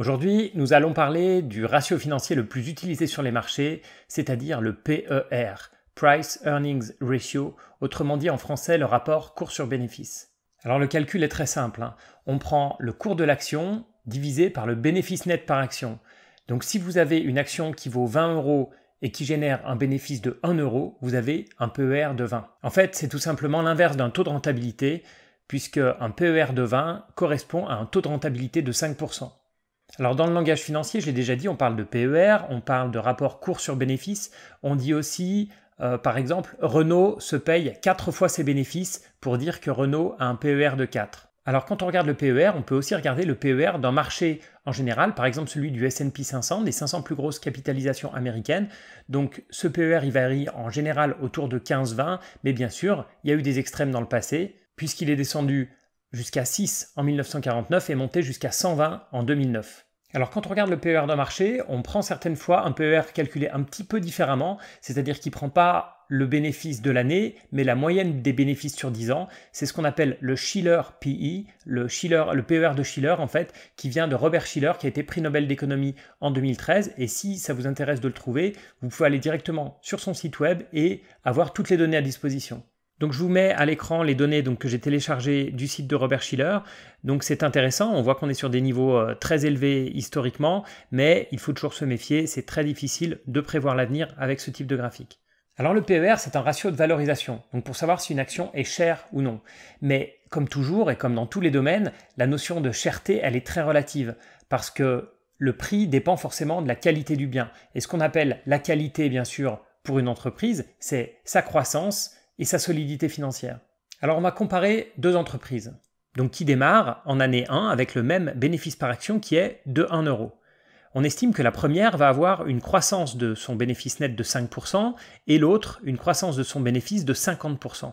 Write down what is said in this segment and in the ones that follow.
Aujourd'hui, nous allons parler du ratio financier le plus utilisé sur les marchés, c'est-à-dire le PER, Price Earnings Ratio, autrement dit en français le rapport cours sur bénéfice. Alors le calcul est très simple, hein. on prend le cours de l'action divisé par le bénéfice net par action. Donc si vous avez une action qui vaut 20 euros et qui génère un bénéfice de 1 euro, vous avez un PER de 20. En fait, c'est tout simplement l'inverse d'un taux de rentabilité, puisque un PER de 20 correspond à un taux de rentabilité de 5%. Alors dans le langage financier, j'ai déjà dit, on parle de PER, on parle de rapport cours sur bénéfice, on dit aussi, euh, par exemple, Renault se paye 4 fois ses bénéfices pour dire que Renault a un PER de 4. Alors quand on regarde le PER, on peut aussi regarder le PER d'un marché en général, par exemple celui du SP 500, des 500 plus grosses capitalisations américaines. Donc ce PER, il varie en général autour de 15-20, mais bien sûr, il y a eu des extrêmes dans le passé, puisqu'il est descendu jusqu'à 6 en 1949 et monté jusqu'à 120 en 2009. Alors quand on regarde le PER d'un marché, on prend certaines fois un PER calculé un petit peu différemment, c'est-à-dire qu'il ne prend pas le bénéfice de l'année, mais la moyenne des bénéfices sur 10 ans. C'est ce qu'on appelle le Schiller PE, le, Schiller, le PER de Schiller en fait, qui vient de Robert Schiller, qui a été prix Nobel d'économie en 2013. Et si ça vous intéresse de le trouver, vous pouvez aller directement sur son site web et avoir toutes les données à disposition. Donc je vous mets à l'écran les données que j'ai téléchargées du site de Robert Schiller. Donc c'est intéressant, on voit qu'on est sur des niveaux euh, très élevés historiquement, mais il faut toujours se méfier, c'est très difficile de prévoir l'avenir avec ce type de graphique. Alors le PER, c'est un ratio de valorisation, donc pour savoir si une action est chère ou non. Mais comme toujours et comme dans tous les domaines, la notion de cherté, elle est très relative, parce que le prix dépend forcément de la qualité du bien. Et ce qu'on appelle la qualité, bien sûr, pour une entreprise, c'est sa croissance, et sa solidité financière. Alors on va comparer deux entreprises, donc qui démarrent en année 1 avec le même bénéfice par action qui est de 1 euro. On estime que la première va avoir une croissance de son bénéfice net de 5% et l'autre une croissance de son bénéfice de 50%.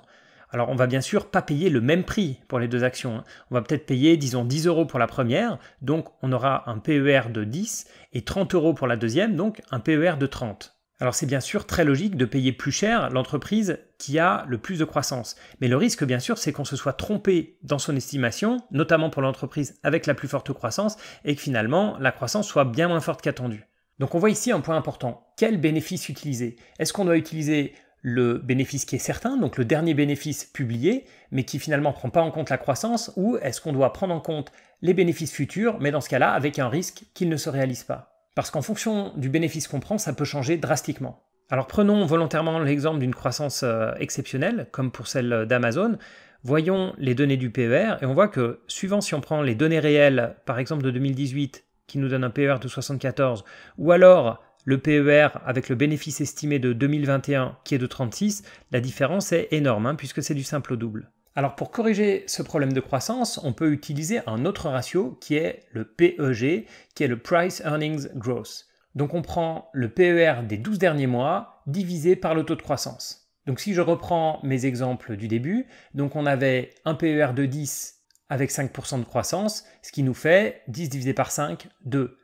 Alors on va bien sûr pas payer le même prix pour les deux actions. Hein. On va peut-être payer disons 10 euros pour la première, donc on aura un PER de 10 et 30 euros pour la deuxième, donc un PER de 30. Alors c'est bien sûr très logique de payer plus cher l'entreprise qui a le plus de croissance. Mais le risque bien sûr c'est qu'on se soit trompé dans son estimation, notamment pour l'entreprise avec la plus forte croissance, et que finalement la croissance soit bien moins forte qu'attendue. Donc on voit ici un point important. Quel bénéfice utiliser Est-ce qu'on doit utiliser le bénéfice qui est certain, donc le dernier bénéfice publié, mais qui finalement ne prend pas en compte la croissance, ou est-ce qu'on doit prendre en compte les bénéfices futurs, mais dans ce cas-là avec un risque qu'il ne se réalise pas parce qu'en fonction du bénéfice qu'on prend, ça peut changer drastiquement. Alors prenons volontairement l'exemple d'une croissance euh, exceptionnelle, comme pour celle d'Amazon. Voyons les données du PER et on voit que, suivant si on prend les données réelles, par exemple de 2018, qui nous donne un PER de 74, ou alors le PER avec le bénéfice estimé de 2021 qui est de 36, la différence est énorme, hein, puisque c'est du simple au double. Alors pour corriger ce problème de croissance, on peut utiliser un autre ratio qui est le PEG, qui est le Price Earnings Growth. Donc on prend le PER des 12 derniers mois divisé par le taux de croissance. Donc si je reprends mes exemples du début, donc on avait un PER de 10 avec 5% de croissance, ce qui nous fait 10 divisé par 5, 2.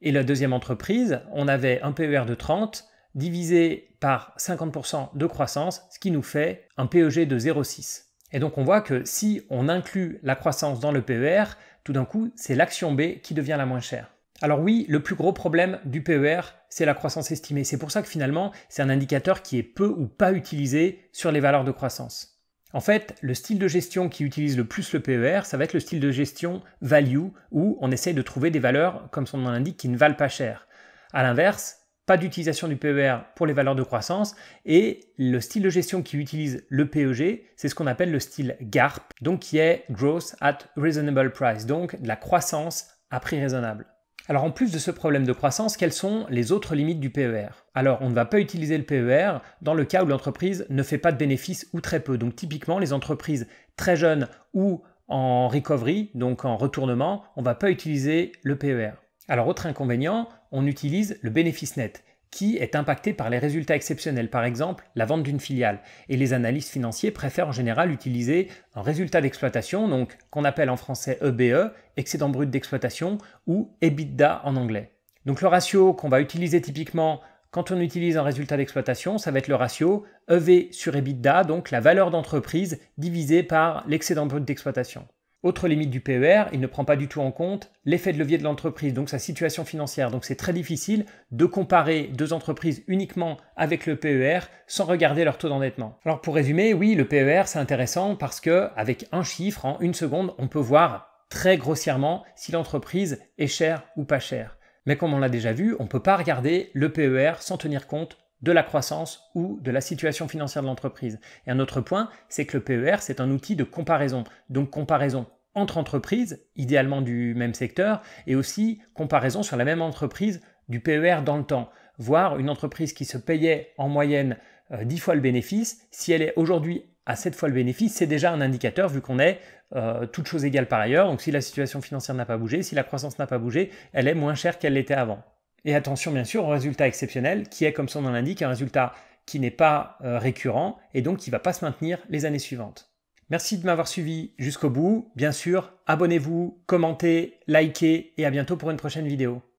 Et la deuxième entreprise, on avait un PER de 30 divisé par 50% de croissance, ce qui nous fait un PEG de 0,6. Et donc on voit que si on inclut la croissance dans le PER, tout d'un coup, c'est l'action B qui devient la moins chère. Alors oui, le plus gros problème du PER, c'est la croissance estimée. C'est pour ça que finalement, c'est un indicateur qui est peu ou pas utilisé sur les valeurs de croissance. En fait, le style de gestion qui utilise le plus le PER, ça va être le style de gestion value, où on essaye de trouver des valeurs, comme son nom l'indique, qui ne valent pas cher. A l'inverse, pas d'utilisation du PER pour les valeurs de croissance, et le style de gestion qui utilise le PEG, c'est ce qu'on appelle le style GARP, donc qui est Growth at Reasonable Price, donc de la croissance à prix raisonnable. Alors en plus de ce problème de croissance, quelles sont les autres limites du PER Alors on ne va pas utiliser le PER dans le cas où l'entreprise ne fait pas de bénéfices ou très peu. Donc typiquement les entreprises très jeunes ou en recovery, donc en retournement, on ne va pas utiliser le PER. Alors autre inconvénient, on utilise le bénéfice net, qui est impacté par les résultats exceptionnels, par exemple la vente d'une filiale. Et les analystes financiers préfèrent en général utiliser un résultat d'exploitation, donc qu'on appelle en français EBE, e, excédent brut d'exploitation, ou EBITDA en anglais. Donc le ratio qu'on va utiliser typiquement quand on utilise un résultat d'exploitation, ça va être le ratio EV sur EBITDA, donc la valeur d'entreprise divisée par l'excédent brut d'exploitation. Autre limite du PER, il ne prend pas du tout en compte l'effet de levier de l'entreprise, donc sa situation financière. Donc c'est très difficile de comparer deux entreprises uniquement avec le PER sans regarder leur taux d'endettement. Alors pour résumer, oui, le PER c'est intéressant parce que avec un chiffre en une seconde, on peut voir très grossièrement si l'entreprise est chère ou pas chère. Mais comme on l'a déjà vu, on ne peut pas regarder le PER sans tenir compte de la croissance ou de la situation financière de l'entreprise. Et un autre point, c'est que le PER, c'est un outil de comparaison. Donc comparaison entre entreprises, idéalement du même secteur, et aussi comparaison sur la même entreprise du PER dans le temps, voir une entreprise qui se payait en moyenne 10 euh, fois le bénéfice, si elle est aujourd'hui à 7 fois le bénéfice, c'est déjà un indicateur vu qu'on est euh, toutes choses égales par ailleurs. Donc si la situation financière n'a pas bougé, si la croissance n'a pas bougé, elle est moins chère qu'elle l'était avant. Et attention bien sûr au résultat exceptionnel qui est, comme son nom l'indique, un résultat qui n'est pas euh, récurrent et donc qui ne va pas se maintenir les années suivantes. Merci de m'avoir suivi jusqu'au bout. Bien sûr, abonnez-vous, commentez, likez et à bientôt pour une prochaine vidéo.